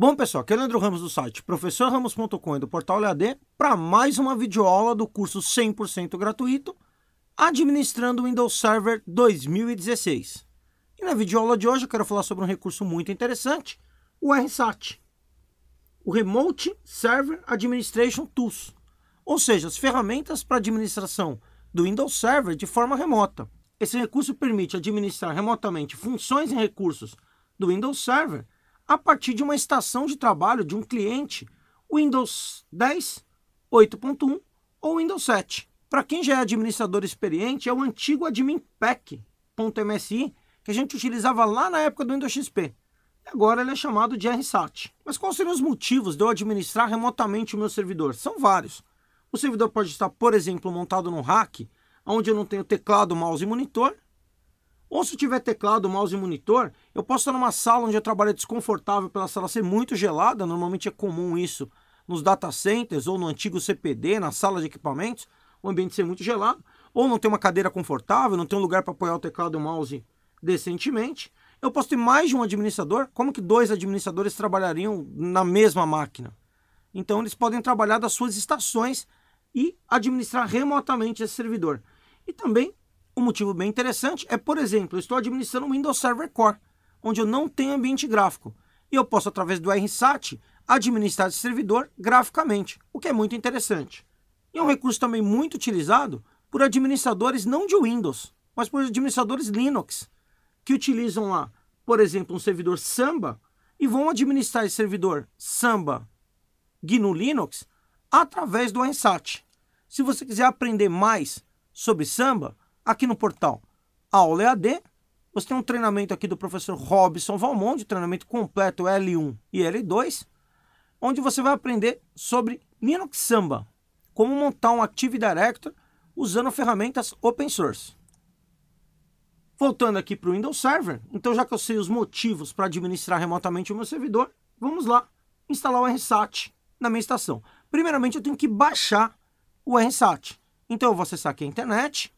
Bom, pessoal, aqui é o Leandro Ramos do site professorramos.com e do portal LAD para mais uma videoaula do curso 100% gratuito Administrando o Windows Server 2016. E na videoaula de hoje eu quero falar sobre um recurso muito interessante, o RSAT, o Remote Server Administration Tools, ou seja, as ferramentas para administração do Windows Server de forma remota. Esse recurso permite administrar remotamente funções e recursos do Windows Server a partir de uma estação de trabalho de um cliente Windows 10, 8.1 ou Windows 7. Para quem já é administrador experiente, é o antigo AdminPack.msi que a gente utilizava lá na época do Windows XP. Agora ele é chamado de RSAT. Mas quais seriam os motivos de eu administrar remotamente o meu servidor? São vários. O servidor pode estar, por exemplo, montado num rack, onde eu não tenho teclado, mouse e monitor, ou se tiver teclado, mouse e monitor, eu posso estar numa sala onde eu trabalho desconfortável pela sala ser muito gelada, normalmente é comum isso nos data centers ou no antigo CPD, na sala de equipamentos, o ambiente ser muito gelado, ou não ter uma cadeira confortável, não ter um lugar para apoiar o teclado e o mouse decentemente. Eu posso ter mais de um administrador, como que dois administradores trabalhariam na mesma máquina? Então eles podem trabalhar das suas estações e administrar remotamente esse servidor. E também um motivo bem interessante é, por exemplo, eu estou administrando um Windows Server Core, onde eu não tenho ambiente gráfico, e eu posso, através do RSAT, administrar esse servidor graficamente, o que é muito interessante. E é um recurso também muito utilizado por administradores não de Windows, mas por administradores Linux, que utilizam lá, por exemplo, um servidor Samba e vão administrar esse servidor Samba GNU Linux através do ANSAT. Se você quiser aprender mais sobre Samba, aqui no portal Aula EAD. Você tem um treinamento aqui do professor Robson Valmonte, treinamento completo L1 e L2, onde você vai aprender sobre Linux Samba, como montar um Active Directory usando ferramentas open source. Voltando aqui para o Windows Server, então já que eu sei os motivos para administrar remotamente o meu servidor, vamos lá instalar o RSAT na minha estação. Primeiramente eu tenho que baixar o RSAT. Então eu vou acessar aqui a internet,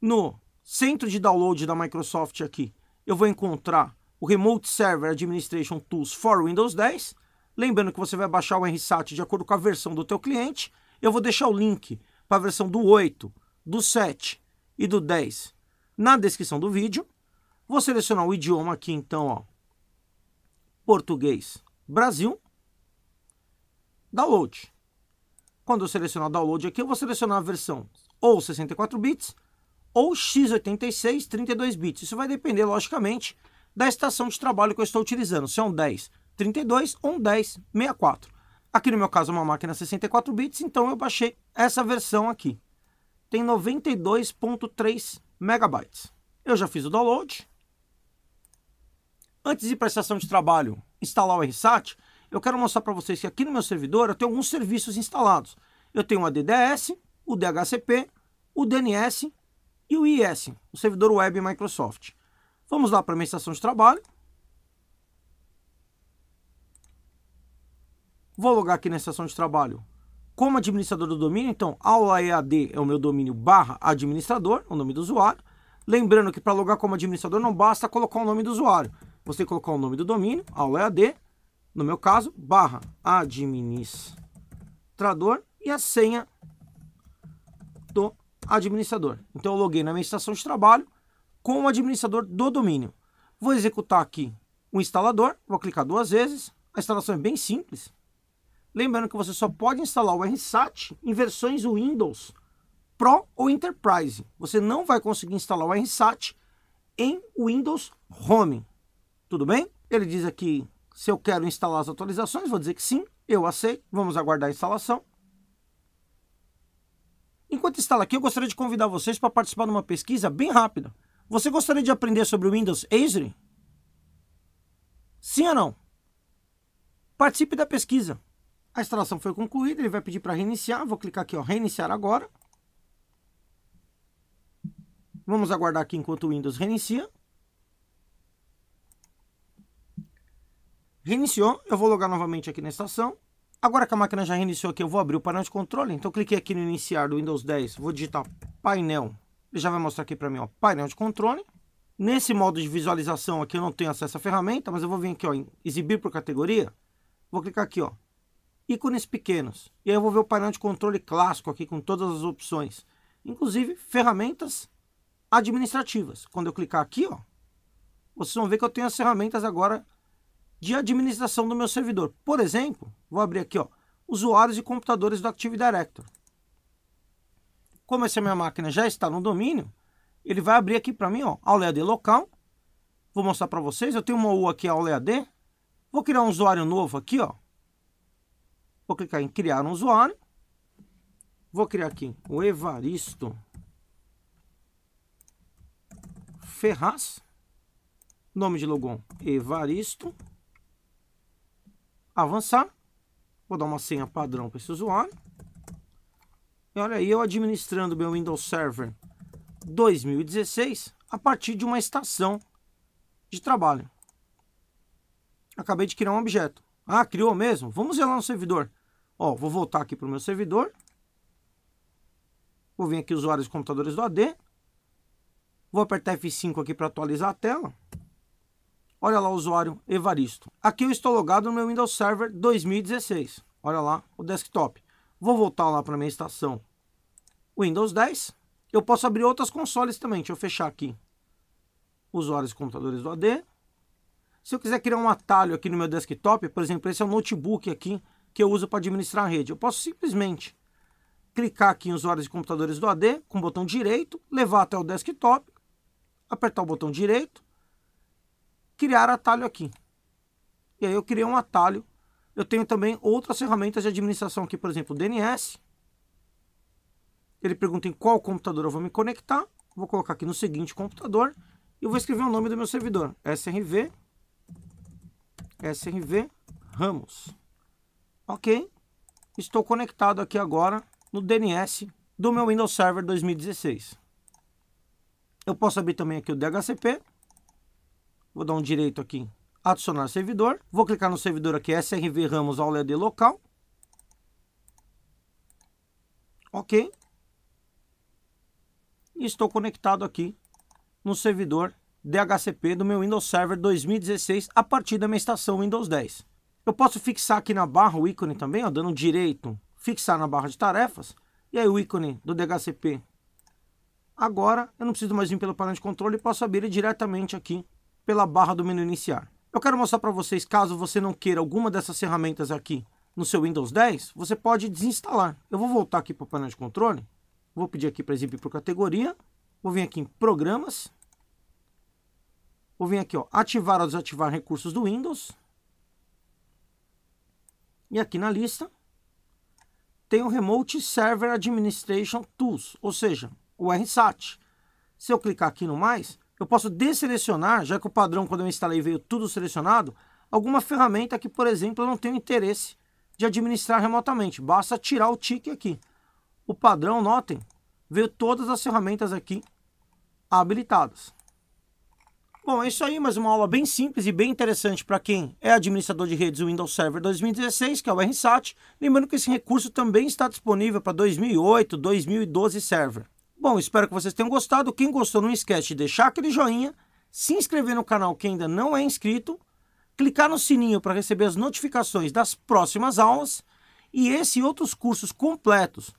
no centro de download da Microsoft aqui, eu vou encontrar o Remote Server Administration Tools for Windows 10. Lembrando que você vai baixar o RSAT de acordo com a versão do teu cliente. Eu vou deixar o link para a versão do 8, do 7 e do 10 na descrição do vídeo. Vou selecionar o idioma aqui então, ó. Português, Brasil. Download. Quando eu selecionar download aqui, eu vou selecionar a versão ou 64 bits ou x86 32 bits. Isso vai depender, logicamente, da estação de trabalho que eu estou utilizando, se é um 10 32 ou um 10 64. Aqui no meu caso é uma máquina 64 bits, então eu baixei essa versão aqui. Tem 92.3 megabytes. Eu já fiz o download. Antes de ir para a estação de trabalho instalar o RSAT, eu quero mostrar para vocês que aqui no meu servidor eu tenho alguns serviços instalados. Eu tenho a DDS, o DHCP, o DNS e o IIS, o servidor web Microsoft. Vamos lá para a minha estação de trabalho. Vou logar aqui na estação de trabalho como administrador do domínio, então aula EAD é o meu domínio barra administrador, o nome do usuário. Lembrando que para logar como administrador não basta colocar o nome do usuário. Você colocar o nome do domínio, aula EAD, no meu caso, barra administrador e a senha do administrador. Então eu loguei na minha estação de trabalho com o administrador do domínio. Vou executar aqui o instalador, vou clicar duas vezes. A instalação é bem simples. Lembrando que você só pode instalar o RSAT em versões Windows Pro ou Enterprise. Você não vai conseguir instalar o RSAT em Windows Home. Tudo bem? Ele diz aqui se eu quero instalar as atualizações, vou dizer que sim, eu aceito. Vamos aguardar a instalação. Enquanto instala aqui, eu gostaria de convidar vocês para participar de uma pesquisa bem rápida. Você gostaria de aprender sobre o Windows Azure? Sim ou não? Participe da pesquisa. A instalação foi concluída, ele vai pedir para reiniciar. Vou clicar aqui, ó, reiniciar agora. Vamos aguardar aqui enquanto o Windows reinicia. Reiniciou, eu vou logar novamente aqui na estação. Agora que a máquina já reiniciou aqui, eu vou abrir o painel de controle. Então cliquei aqui no iniciar do Windows 10, vou digitar painel. Ele já vai mostrar aqui para mim, ó, painel de controle. Nesse modo de visualização aqui eu não tenho acesso à ferramenta, mas eu vou vir aqui ó, em exibir por categoria. Vou clicar aqui, ó, ícones pequenos. E aí eu vou ver o painel de controle clássico aqui com todas as opções. Inclusive ferramentas administrativas. Quando eu clicar aqui, ó, vocês vão ver que eu tenho as ferramentas agora de administração do meu servidor. Por exemplo, vou abrir aqui, ó, usuários e computadores do Active Directory. Como essa minha máquina já está no domínio, ele vai abrir aqui para mim, ó, AuleAD local. Vou mostrar para vocês, eu tenho uma U aqui, AuleAD. Vou criar um usuário novo aqui, ó. Vou clicar em criar um usuário. Vou criar aqui o Evaristo Ferraz. Nome de logon Evaristo avançar. Vou dar uma senha padrão para esse usuário. E olha aí, eu administrando meu Windows Server 2016 a partir de uma estação de trabalho. Acabei de criar um objeto. Ah, criou mesmo? Vamos ver lá no servidor. Ó, vou voltar aqui para o meu servidor. Vou vir aqui usuários e computadores do AD. Vou apertar F5 aqui para atualizar a tela. Olha lá o usuário Evaristo. Aqui eu estou logado no meu Windows Server 2016. Olha lá o desktop. Vou voltar lá para minha estação Windows 10. Eu posso abrir outras consoles também. Deixa eu fechar aqui. Usuários e computadores do AD. Se eu quiser criar um atalho aqui no meu desktop, por exemplo, esse é o um notebook aqui que eu uso para administrar a rede. Eu posso simplesmente clicar aqui em usuários e computadores do AD com o botão direito, levar até o desktop, apertar o botão direito, criar atalho aqui. E aí eu criei um atalho. Eu tenho também outras ferramentas de administração aqui, por exemplo, o DNS. Ele pergunta em qual computador eu vou me conectar. Vou colocar aqui no seguinte computador e vou escrever o nome do meu servidor. SRV SRV Ramos. Ok. Estou conectado aqui agora no DNS do meu Windows Server 2016. Eu posso abrir também aqui o DHCP Vou dar um direito aqui, adicionar servidor. Vou clicar no servidor aqui, é SRV Ramos AuleD local. Ok. E estou conectado aqui no servidor DHCP do meu Windows Server 2016 a partir da minha estação Windows 10. Eu posso fixar aqui na barra o ícone também, ó, dando direito, fixar na barra de tarefas. E aí o ícone do DHCP. Agora eu não preciso mais vir pelo painel de controle e posso abrir diretamente aqui pela barra do menu iniciar. Eu quero mostrar para vocês, caso você não queira alguma dessas ferramentas aqui no seu Windows 10, você pode desinstalar. Eu vou voltar aqui para o painel de controle, vou pedir aqui para exibir por categoria, vou vir aqui em programas, vou vir aqui ó, ativar ou desativar recursos do Windows, e aqui na lista tem o Remote Server Administration Tools, ou seja, o RSAT. Se eu clicar aqui no mais, eu posso desselecionar, já que o padrão quando eu instalei veio tudo selecionado, alguma ferramenta que, por exemplo, eu não tenho interesse de administrar remotamente. Basta tirar o tique aqui. O padrão, notem, veio todas as ferramentas aqui habilitadas. Bom, é isso aí, mais uma aula bem simples e bem interessante para quem é administrador de redes Windows Server 2016, que é o RSAT. Lembrando que esse recurso também está disponível para 2008, 2012 Server. Bom, espero que vocês tenham gostado. Quem gostou, não esquece de deixar aquele joinha, se inscrever no canal quem ainda não é inscrito, clicar no sininho para receber as notificações das próximas aulas e esse e outros cursos completos,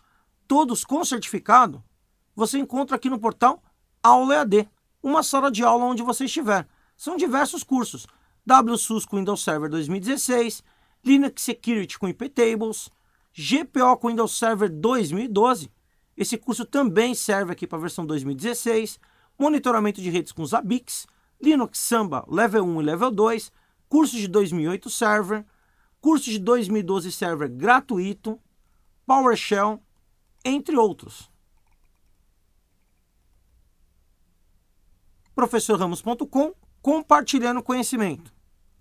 todos com certificado, você encontra aqui no portal Aula EAD, uma sala de aula onde você estiver. São diversos cursos, WSUS com Windows Server 2016, Linux Security com IP Tables, GPO com Windows Server 2012, esse curso também serve aqui para a versão 2016, monitoramento de redes com Zabbix, Linux Samba Level 1 e Level 2, curso de 2008 Server, curso de 2012 Server gratuito, PowerShell, entre outros. professorramos.com, compartilhando conhecimento.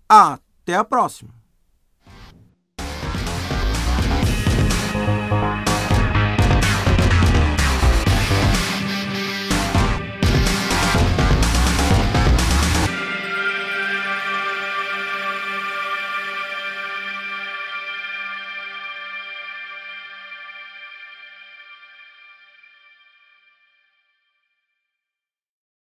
Até a próxima!